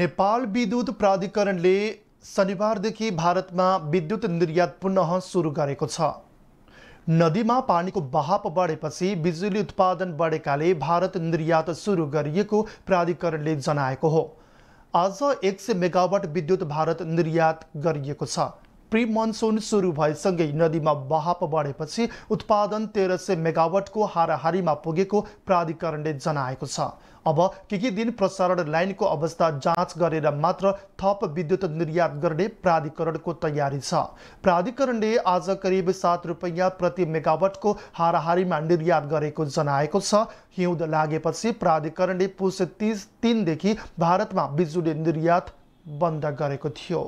नेपाल विद्युत प्राधिकरणले शनिबारदेखि भारतमा विद्युत निर्यात पुनः सुरु गरेको छ नदीमा पानीको बहाव बढेपछि बिजुली उत्पादन बढेकाले भारत निर्यात सुरु गरिएको प्राधिकरणले जनाएको हो आज एक सय मेगावट विद्युत भारत निर्यात गरिएको छ प्री मनसुन सुरु भएसँगै नदीमा बहाव बढेपछि उत्पादन तेह्र सय मेगावटको हाराहारीमा पुगेको प्राधिकरणले जनाएको छ अब के के दिन प्रसारण लाइनको अवस्था जाँच गरेर मात्र थप विद्युत निर्यात गर्ने प्राधिकरणको तयारी छ प्राधिकरणले आज करिब सात रुपियाँ प्रति मेगावटको हाराहारीमा निर्यात गरेको जनाएको छ हिउँद लागेपछि प्राधिकरणले पुष तिस तिनदेखि भारतमा बिजुली निर्यात बन्द गरेको थियो